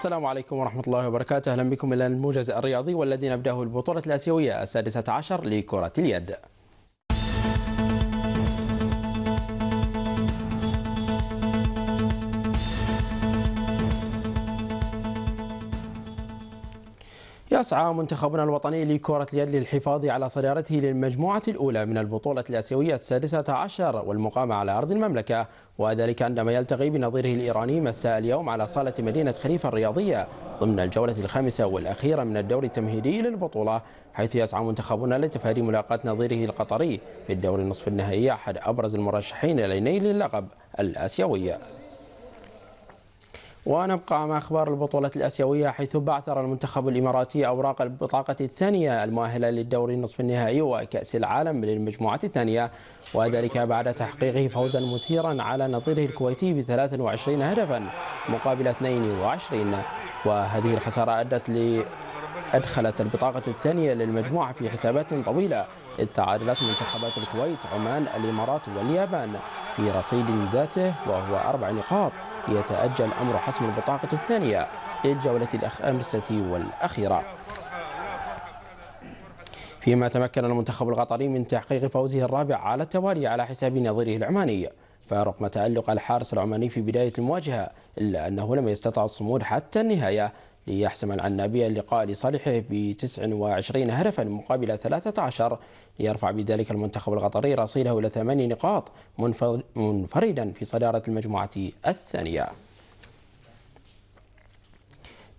السلام عليكم ورحمة الله وبركاته أهلا بكم إلى الموجز الرياضي والذي نبدأه البطولة الآسيوية السادسة عشر لكرة اليد يسعى منتخبنا الوطني لكرة اليد للحفاظ على صدارته للمجموعة الأولى من البطولة الآسيوية السادسة عشر والمقامة على أرض المملكة وذلك عندما يلتقي بنظيره الإيراني مساء اليوم على صالة مدينة خليفة الرياضية ضمن الجولة الخامسة والأخيرة من الدور التمهيدي للبطولة حيث يسعى منتخبنا لتفادي ملاقاة نظيره القطري في الدور النصف النهائي أحد أبرز المرشحين لنيل اللقب الآسيوية ونبقى مع أخبار البطولة الأسيوية حيث بعثر المنتخب الإماراتي أوراق البطاقة الثانية المؤهلة للدور نصف النهائي وكأس العالم للمجموعة الثانية وذلك بعد تحقيقه فوزا مثيرا على نظيره الكويتي ب 23 هدفا مقابل 22 وهذه الخسارة أدت ل أدخلت البطاقة الثانية للمجموعة في حسابات طويلة إذ تعادلت منتخبات الكويت عمان الإمارات واليابان في رصيد ذاته وهو أربع نقاط يتأجل أمر حسم البطاقة الثانية للجولة الخامسة والأخيرة فيما تمكن المنتخب القطري من تحقيق فوزه الرابع على التوالي على حساب نظيره العماني فرغم تألق الحارس العماني في بداية المواجهة إلا أنه لم يستطع الصمود حتى النهاية ليحسم العنابي اللقاء لصالحه ب 29 هدفا مقابل 13 يرفع بذلك المنتخب القطري رصيده إلى ثماني نقاط منفردا في صدارة المجموعة الثانية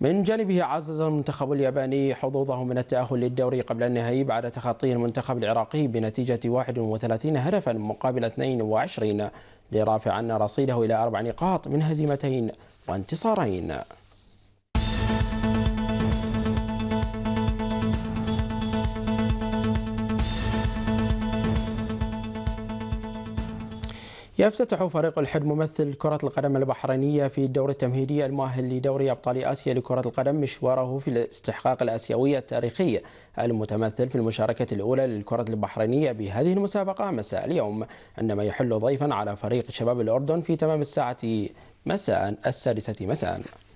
من جانبه عزز المنتخب الياباني حظوظه من التأهل للدوري قبل النهائي بعد تخطيه المنتخب العراقي بنتيجة 31 هدفا مقابل 22 لرافعا رصيده إلى أربع نقاط من هزيمتين وانتصارين يفتتح فريق الحد ممثل كرة القدم البحرينية في الدور التمهيدي المؤهل لدوري أبطال آسيا لكرة القدم مشواره في الاستحقاق الآسيوي التاريخي المتمثل في المشاركة الأولى للكرة البحرينية بهذه المسابقة مساء اليوم عندما يحل ضيفا على فريق شباب الأردن في تمام الساعة مساء السادسة مساء